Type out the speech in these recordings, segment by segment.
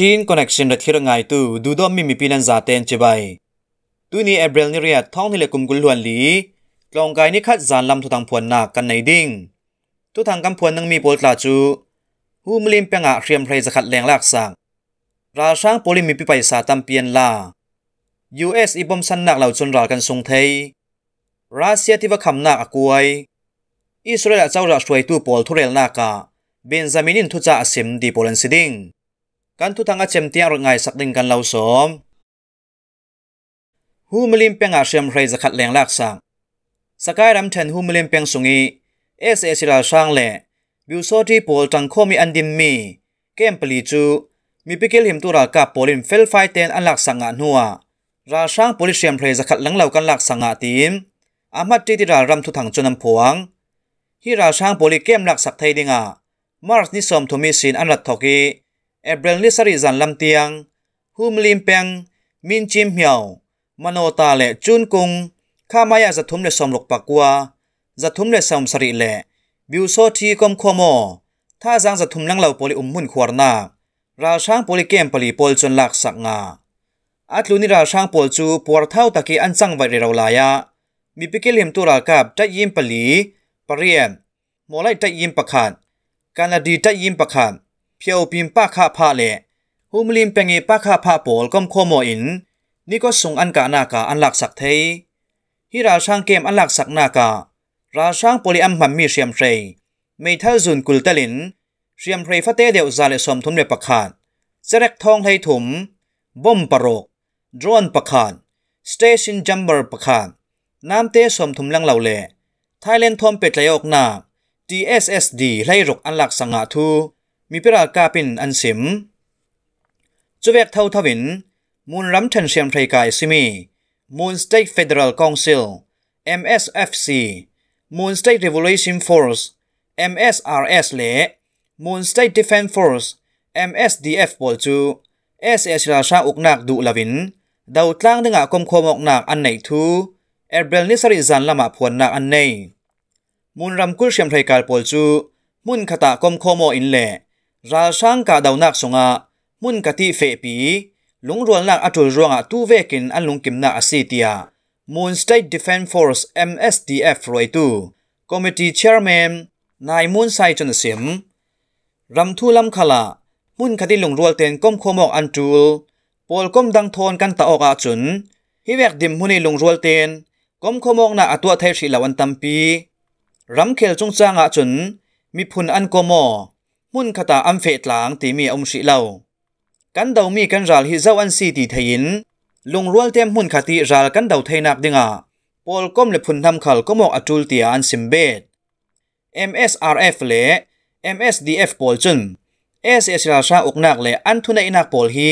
ชินคอนเนคชันรัทขีรงไงตูดูดอมมีมีปีนันซาเตนเจบไปตูนี้เอเบรลนิเรียท้องนี่เลกุมกุลลวนหลีกลองไก่นี่คัดจานลำทุทางพวนหนักกันในดิ่งทุทางกำพวนนังมีโปลตาจูหูมลิมเปงะเรียมเพรจะขัดแรงลากสังราช่างโปลิมีปีไปสาตัมเปียนลายูเอสอีบอมสันนักเหล่าจนรากันทรงไทยรัสเซียที่ว่าคำนักอกวยอิสราเอลเจ้าจะช่วยตู้โปลทุเรลนากะเบนจามินินทุจ่าอสิมดีโปลนสิดิงกันทุทังอาเชมเตียงรงไงสักดิ่งกันเล่าสมหูมลิมเปียงอาเชมเรย์จะขัดแรงลากสังสกายรำเทนหูมลิมเปียงสุงีเอสเอชิาช่างเล่บิวโซที่ปลจังโคมีอันดิมมีเกมปลีจูมีพิเกลหิมตุรากัโปลินเฟลไฟเตนอันหลักสังอาหนัวราช่างปอลิเชียมเรย์จะขัดหลังเล่ากันหลักสังอาทีมอามัดจีติรารำทุทังจนน้ำผวงที่ราช่างปอลิเกมหลักสักไทยดิงามาร์สนิสอมทมิสินอันรัดทอกีเอเบรนลิสริจันลำเตียงฮุมลิมเปียงมินจิมเหี่ยวมโนตาเละจุนกุงข้ามายาจะทุ่มเลสมลกปากกัวจะทุ่มเลสมสริเละบิวโซทีกอมโคโมถ้าจางจะทุ่มนังเหล่าโปลิอุมมุนขวารนาราช่างโปลิเกมปลีโปลจนหลักสักงาอัตลุนิราช่างโปลจูปวดเท้าตะกี้อันจังไวเรราลายะมีปิเกลิมตัวรากับจะยิ้มปลีปะเรียนโมไลจะยิ้มประขันการดีจะยิ้มประขันเพียวปิมป้าคาพาเลหุมลิมเปงเอป้าคาพาโปลก้มโคโมอินนี่ก็ส่งอันกานากาอันหลักสักเทฮิราช่างเกมอันหลักสักนาการาช่างโปลิอัมมันมีเสียมเทยไม่ท่าจุนกุลตะลินเสียมเทยฟาเตเดียวซาเลสมทุนเวปขาดเจร็กทองไท้ถุมบ่มปรกดรอนปะขาดสเตชันจัมเบอร์ปะขาด น้ำเตสมทุมลังเหล่าเล่ไทยเลนทอมเป็ดไหลออกนา DSSD ไล่รกอันหลักสังหาทูมีเปรากาเป็นอันสิมจเวกเท่าทวิน มูลรัมเทนเชียมไทยกายซิมีมูลสเตทเฟเดรัลกองซิล MSFC มูลสเตทเรวลเลชั่นฟอร์ส MSRS เละมูลสเตทดิฟเอนฟอร์ส MSDF บอลจู SS ราชาอุกนักดุลาวินดาวตั้งดึงอากมคมออกนักอันไหนทูเอเบลนิสริจันละมาพวนนักอันไหนมูลรัมกุลเชียมไทยกายบอลจูมุนขตากมคมออินเละราช่างกาดาวนักสงะมุนกะที่เฟปีลุงรวนลักอัตุรวงะตูเวกินอันลุงกิมนาอสิติยมูนสเตทดิฟเอนฟอร์ส MSDF รวยตูคอมมิตี้เชร์แมนนายมุนไซจันเสียมรำทูลำขลามุนคตีลุงรัวเตนก้มโมอกอันจูลปอลก้มดังทอนกันตะออกอาจุนฮิเวกดิมมุนีลุงรัวเตนก้มโมอกนาอตัวเทยศิลาวันตัมปีรำเคลจงจางอาจุนมีพุนอันโกมอมุนขตาอันเฟตหลางตีมีอมสิเล่ากันเดามีกันรัลฮิเจ้าอันซีตีเทยินลุงรัวเต็มมุ่นขติรัลกันเดาเทนักดิงาปอลก้มเลพุนทำขลก็มอกอจูลเตียอันสิมเบด MSRF เล MSDF ปอลจุน SS ราชาอกนักเลอันทุนอินักปอลฮี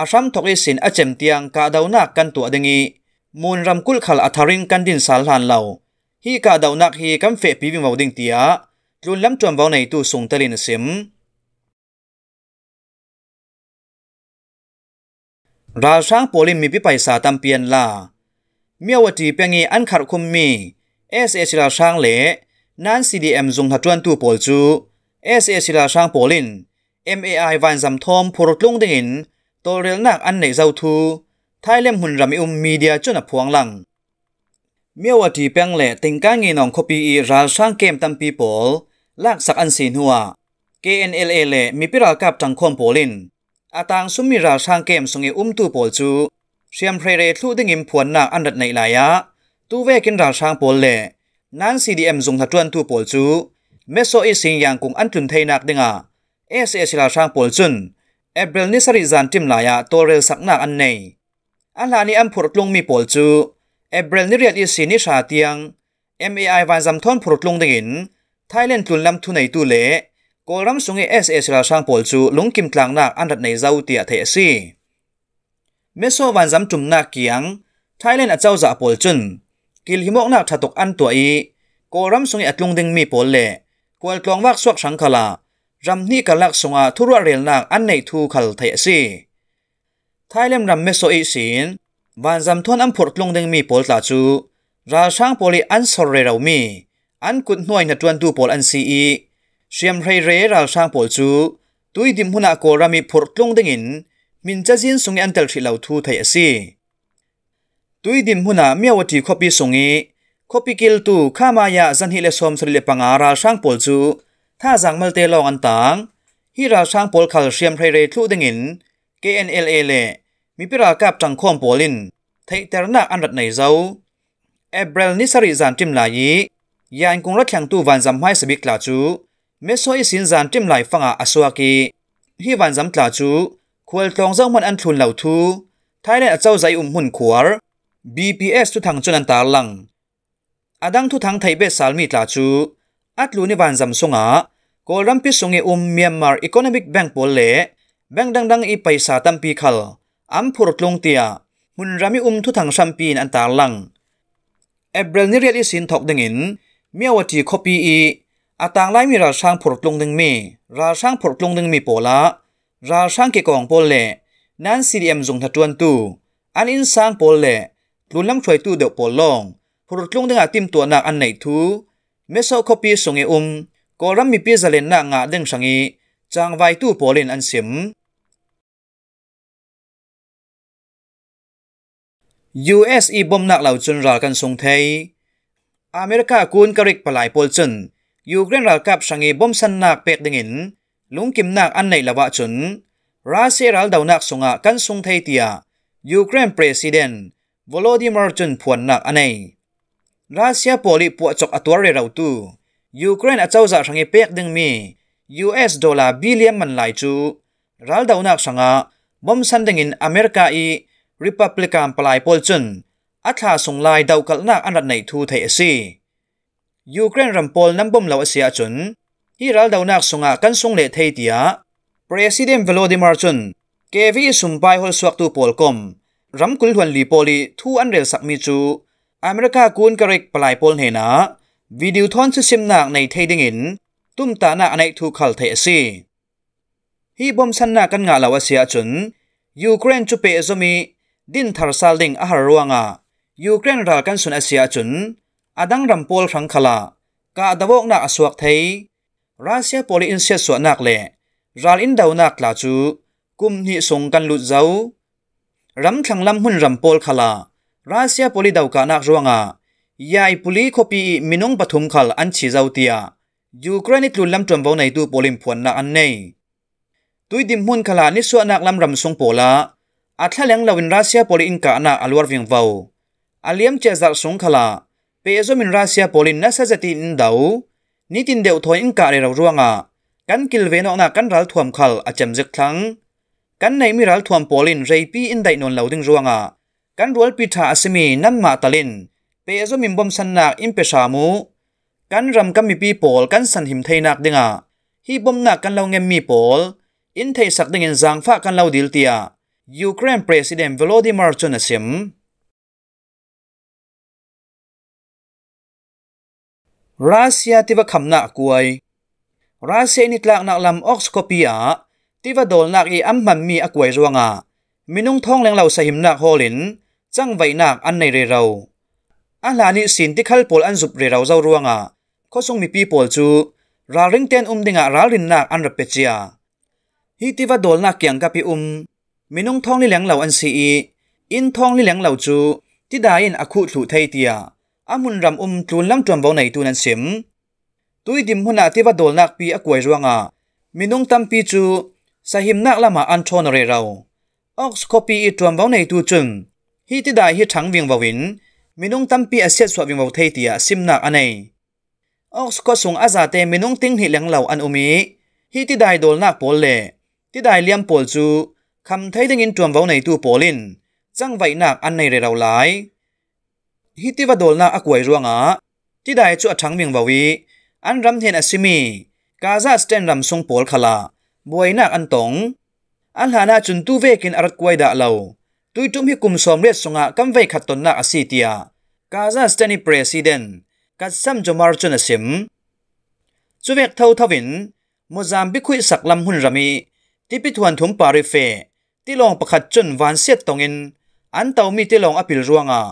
อาชัมทกิสินอาเจมเตียงกาเดาวนักกันตัวดิงีมูลรำกุลขัลอัทาริงกันดินสารหลานเหล่าฮีกาเดาวนักฮีกัมเฟปีวิมาวดิงเตียรุ่นล้ำจวนวอลในตู้ส่งตะลินเสียมราช้างโปลิมมีพิัยสาตัมเปียนลาเมียวตีเปียงีอันขัดคุมมี เอสเอชราช้างเละนั้นซีดีเอ็มจงหัดจวนตู้โปลจูเอสเอชราช้างโปลินเอ็มเอไอวันจำทอมพรดลุงดิ่นตัวเรียนักอันไหนเจ้าทู ไทยเล่มหุ่นรำอุมมีเดียจนพวงหลังเมียวทีเปียงเละติงก้างเงินองคบีราช้างเกมตัมปีโปลลากสักอันสีนัว KNLA เลมีปิรากับจังคมโปลินอาตางสุมมีราชางเกมสงเออุ้มตูโปลจูเชียมเพรเรทุดิ่งิมพวนนักอันดัดในลายะตูเวกินราชางโปลเลนั้น CDM ีเงทัดวนตูโปลจูเมโซอีสิงยังกุงอันจุนเทนักดิงาเอสเอชราชางโปลจุนเอเบลนิสริจันจิมลายะตัวเรลสักนักอันในอันลานี้อันผุดลงมีโปลจูเอเบลนิเรียดอีสินิชาเตียง MAI วันจำทอนผุดลงดิงิน Thailand tuần lam thu này tu le ko ram sung e SS là sang pol chu Kim tlang nak an đặt này zau tia the si meso van zam chum na kiang Thailand a chau za pol chun kil himok na thatok an to i ko ram sung e atlung ding mi pol le kwal tlong wak suak sang khala ram ni kalak sunga thurwa rel nak an này thu khal the si Thailand ram meso i sin van zam thon am phur tlung ding mi pol ta chu ra sang poli an sor re rau mi อันกุดหน่วยนัดวนดูปอลอันซีอีเชียมไรเรราลช่างปอลจูตุยดิมหุนาโกรามีผลกตลงดึงินมินจะจินสงอันเตลชิลาวทูไทยซีตุยดิมหุนาเมียวตีคอปีสงีคอปีกิลตูข้ามายาจันฮิเลสอมสริเลปังอาราช่างปอลจูท่าจังมัลเตลองอันต่างฮิราช่างปอลขัลเชียมไรเรทูดึงิน KNLA เลมีปิรากับจังคอมปอลินไทยเตอร์นาอันรัดในเจ้าเอเบรลนิสริจันจิมลายียานกงรักแข่งตู้วันจำไห้สบิกลาจูเมโซอิสินจานจิมไหลฟังอาอสวากีฮีวันจำกลาจูควรตองเจ้ามันอันทุนเหล่าทูไทยแลนด์เจ้าใจอุ้มหุ่นขวาร BPS ทุทังจนันตาลังอาดังทุทังไทยเบสซาลมีลาจูอัดลูนิวันจำสงะกอลัมพิสงเออุมเมียนมาอีโคโนมิกแบงก์โปลเล่แบงก์ดังดังอีไปซาตัมปีคัลอัมพูรตลงเตียมุนรามิอุมทุทังชัมปีนอันตาลังเอเบรลนิเรียลิสินทอกดังอินเมียวตีคบีอีอาต่างไล่มีราช่างผลลงหนึ่งมีราช่างผลลงหนึ่งมีโปละราช่างเก่องโปเล่นั้นซีดีเอ็มจงทัดจวนตู้อันอินสร้างโปเล่ลุนล้ำช่วยตู้เดือโปลองผลลงดึงอาติมตัวหนักอันไหนทูเมสโซคบีส่งเออุมก็รำมีเปียเลนหนักงาดึงสังอีจางไวตู้โปเลนอันเสียม US อีบอมนักเหล่าจนรากันทรงไทยอเมริกากูนกริกปลายปอลจนยูเครนรัลกับสังเอบอมสันนักเป็ดดิงินลุงกิมนักอันในละวะจนรัสเซียรัลดาวนักสงะกันสงไทยเตียยูเครนประธานวโลดิมิร์จนพวนนักอันในรัสเซียปอลิปวจกอตัวเรเราตูยูเครนอาเจ้าจากสังเอเป็ดดึงมี US ดอลลาร์บิลเลียนมันไหลจูรัลดาวนักสังะบอมสันดิงินอเมริกาอีริพับลิกันปลายปอลจนอัฐาส่งลายดาวกัลนักอันดับในทูเทสียูเครนรัมพอลน้ำบ่มเหลาเสียจนฮิรัลดาวนักส่งอากันส่งเลเทียประธานวลาดิมาร์จนเกวีสุมไปหลสวกตูพอลคอมรัมกุลฮวนลีโปลีทูอันเรลสักมิจูอเมริกากูนกระเกปลายโอลเฮนาวิดีโอทอนซึ่งสิมนักในเทดิงินตุ้มตาานักในทูคัลเทสีฮิบอมสันนากันงาลาวเสียจนยูเครนจุเปอซมีดินทาร์ซาลิงอาหารวงายูเครนรากันสุนอาเซียจุนอดังรัมพอลครังคลากาดวกนักสวกไทยรัสเซียโพลิอินเซียสวนักเละรัลอินดาวนักลาจูกุมหิส่งกันลุดเจ้ารัมทังลำหุ่นรัมพอลคลารัสเซียโพลิดาวกานักรวงอายายปุลีคปีมินงปฐุมขลอันชีเจ้าเตียยูเครนตุลลำจวนวาในตูโปลิมพวนนักอันเนยตุยดิมหุ่นขลานิสวนักลำรัมส่งโปลาอัตละแหลงลาวินรัสเซียโพลิอินกานักอัลวาร์วิงเวา aliam che zal sung khala pe zo min rasia polin na sa zati in dau nitin deu thoi in ka re ro ruanga kan kil ve no na kan ral thuam khal a chem jek thlang kan nei mi ral thuam polin rei pi in dai non loading ruanga kan rual pi tha asimi nam ma talin pe zo min bom san nak im pe sha mu kan ram kam mi pi pol kan san him thei nak dinga hi bom nak kan lo ngem mi pol in thei sak ding in zang fa kan lo dil tia Ukraine President Volodymyr Zelensky รัสเซียที่ว่าคำนักกวยรัสเซียนี่ตลักนักลำออกสโปียาที่ว่าโดนนักอีอัมมันมีอกวยรวงอ่ะมินุ่งท้องแรงเราใส่หิมนักฮอลินจังไวนักอันในเร็อันหลานิสินที่ขั้วปอลอันจุบเร็วเราเจ้ารวงอ่ะก็ทรงมีปีปอลจูราริงเตนอุ้มดิงอ่ะรารินนักอันรับเปเชียฮีที่ว่าโดนนักเกียงกับพี่อุ้มมินุ่งท้องนี่แรงเราอันสีอินท้องนี่แรงเราจูที่ได้ยินอคูถูไทยเทียอามุนรำอุมจูนลำจวนบ่าวในตูนันเสียมตุยดิมหุนาที่ว่าโดลนักปีอกวยรัวงอ่ะมินุงตัมปีจูสหิมนักละมาอันชนเรเราออกสกปีอีจวนบ่าวในตูจึงฮีติ่ได้ฮีถังเวียงบ่าวินมินุงตัมปีอเซียสวบิงบ่าวเทียติสิมนักอันในออกสกสงอาซาเตมินุงติ้งหิเลียงเหล่าอันอุมีฮีติ่ได้โดลนักโปลเลที่ได้เลียมโปลจูคำไทยดึงอินจวนบ่าวในตูโปลินจังไวนักอันในเรเราหลาย hi ti va dol na akwai ruanga ti dai chu athang ming bawi an ram then asimi kaza stand ram song pol khala boina an tong an hana chun tu ve kin arat kwai da lo tui tum hi kum som re songa kam ve khat ton na asitia kaza stani president kasam jomar chun asim chuwek thau thawin mozambique khui saklam hun rami tipi thuan thum pari fe tilong pakhat chun van set tongin an tawmi tilong apil ruanga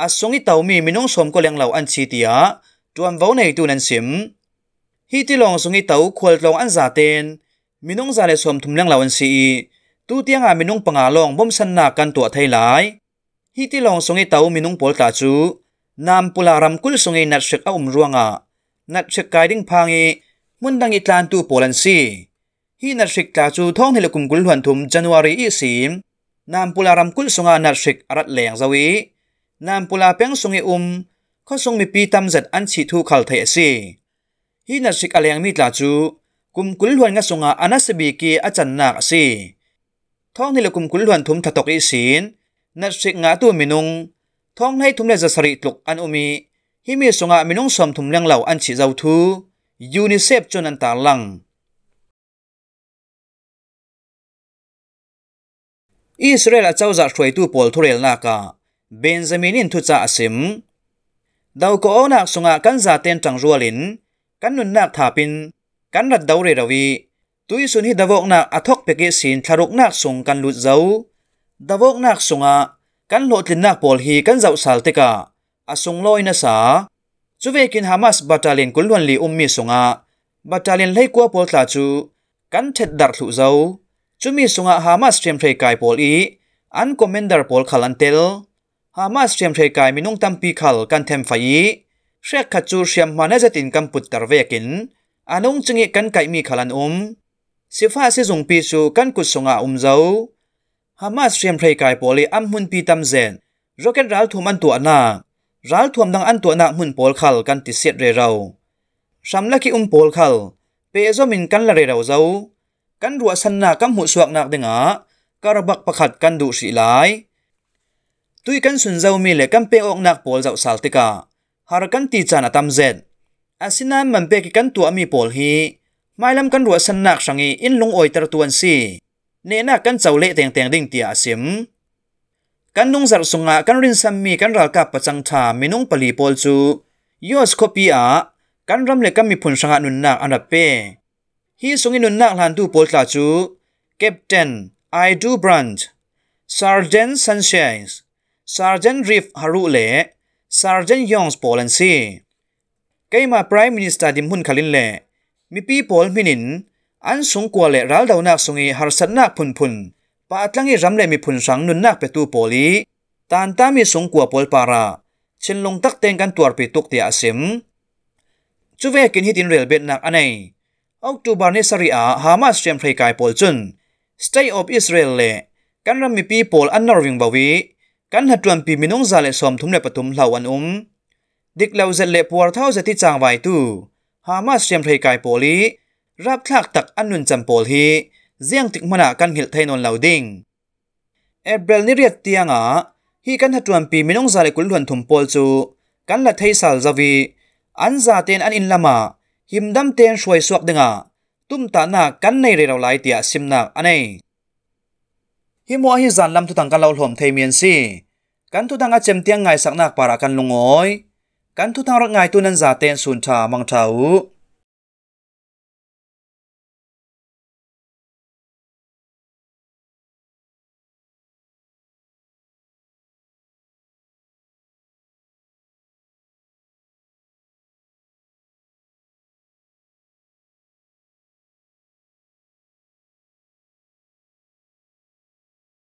อาสงิเต่ามีมินงสมก็เลียงเหล่าอันชีตียัวอันเว้าในตัวนันสิมฮีที่ลองสงิเต่าควรลองอันซาเตนมินงซาเลสมทุมเลียงเหล่าอันชีตูเตียงอามินงปังอาลองบ่มสันนากันตัวไทยหลายฮีที่ลองสงิเต่ามินงปอลตาจูนามปุลารำคุลสงินัดเชกอาอุมร่วงอานัดเชกกายดิ้งพังอีมุนดังอิตลานตัโปลันสีฮีนัดเชกตาจูท้องเฮลกุมกุลหวนทุมจันวารีอีสิมนามปุลารำคุลสงานัดเชกอรัดลียงซาวีนามปุลาเป้งสงเออุมข็ทรงมีปีตำจัดอันฉีทูขัลเทสีฮีนัสิกอะไรยังมีตาจูกุมกุลหวนกสงอาอนัสบีกีอาจันนักสีท้องนี่ละกุมกุลหวนทุมถตกอิศินนัสิกงาตัวมินุง ท้องให้ทุมเลจสริตุกอันอุมีฮิมีสงอามินุงสมทุมเลียงเหล่าอันฉีเจ้าทูยูนิเซฟจนันตาลังอิสราเอลเจ้าจะช่วยตัวปอลทุเรลนากา Benjamin in thu cha asim. Dau ko nak sunga kan za ten chang rualin, kan nun nak thapin, kan rat dau re rawi. Tui sun hi davok nak athok peke sin tharuk nak sung kan lut zau. Davok nak sunga kan lo tin nak pol hi kan zau sal te ka. Asung loi na sa. Chuvekin Hamas battalion kulwan li ummi sunga. Battalion lei kwa pol tla chu kan thet dar thu zau. Chumi sunga Hamas trem thei kai pol i. An commander pol khalantel. ฮามาสเชียมเทกายมีนุ่งตัมปีขัลกันเทมไฟเชคขัดจูเชียมมานาจตินกัมปุตตรเวกินอานุงจึงเอกันไกมีขลันอุมสิฟ้าสิจงปีสูกันกุศงอาอุมเจ้าฮามาสเชียมเทกายปอลีอัมมุนปีตัมเซนโรเกนรัาวทูมันตัวนารัาวทูมดังอันตัวนามุนปอลขัลกันติเซตเรราสำลักอุมปอลขัลเปโซมินกันละเรราเจ้ากันรัวสันนากัมหุสวกนักเดงอาการบักประคัดกันดุสีหลายตุยกันสุนเจ้ามีเลกันเปออกนักโอลเจ้าสัลติกาหารกันตีจานอตามเจ็ดอาศินามันเปกิกันตัวมีโอลฮีไม่ลำกันรัวสนักสังอีอินลงออยตรตวนสีเนนักกันเจ้าเล่เตียงเตียงดิ่งเตียสิมกันนุงจัดสงะกันรินซัมมีกันรักกับประจังทามินุงปลีโอลจูยอสคปีอากันรำเลกันมีผลสังหนุนนักอันดับเป้ฮีสงอินุนนักหลานดูโอลตาจูเกปเทนไอดูบรันช์ซาร์เจนซันเชสสาร์เจนริฟฮารุเล่สาร์เจนยองส์โปแลนซีเกล้มาปรายมินิสตาดิมหุนคาลินเลมีปีโปลมินินอันสงกววเล่รัลดาวนักสงีฮารสันนักพุนพุนปาตังอีรัมเล่มีพุนสังนุนนักเปตูโปลีตานตามีสงกววโปลปาราเช่นลงตักเตงกันตัวปีตุกเตียเิมจูเวกินฮิตินเรลเบตนักอันไหนออกตูบาร์เนสเรียฮามาสเชียมไฟรกายโปลจุนสเตย์ออฟอิสราเอลเล่กานรำมีพีโปลอันนอร์วิงบาวีกันหัดจวนปีมินงซาเลสอมทุมเลปตุมเหล่าอันอุมดิกเลวเจเลปัวเท้าเจติจางไวตู่ฮามาสเชียมเทยกายโปลีรับทากตักอันนุนจำโปลฮีเจียงติกมนากันหิลไทยนนเหล่าดิ่งเอเบลนิเรียตเตียงอ่ะฮีกันหัดจวนปีมินงซาเลกุลหวนทุมโปลจูกันละไทยสาลจวีอันซาเตนอันอินลามาหิมดัมเตนช่วยสวกดึงอ่ะตุ้มตาหนากันในเรเราหลายเตียซิมนาอันเอฮิมัวหิจันลำทุตังกันเราหลอมเทมียนซีกันทุตังอาเจมเตียงไงสักนักปารากันลงอ้อยกันทุตังรักไงตุนันจาเตียนสุนทามังทาว